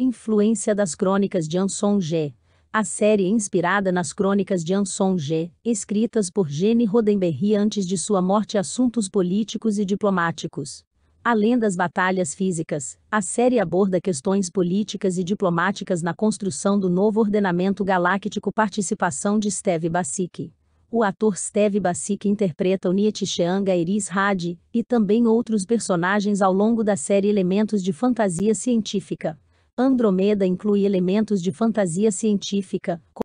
Influência das Crônicas de Anson G. A série é inspirada nas Crônicas de Anson G., escritas por Gene Roddenberry antes de sua morte assuntos políticos e diplomáticos. Além das batalhas físicas, a série aborda questões políticas e diplomáticas na construção do novo ordenamento galáctico participação de Steve Bassik. O ator Steve Bassik interpreta o Nietzscheanga Eris Hadi, e também outros personagens ao longo da série Elementos de Fantasia Científica. Andromeda inclui elementos de fantasia científica,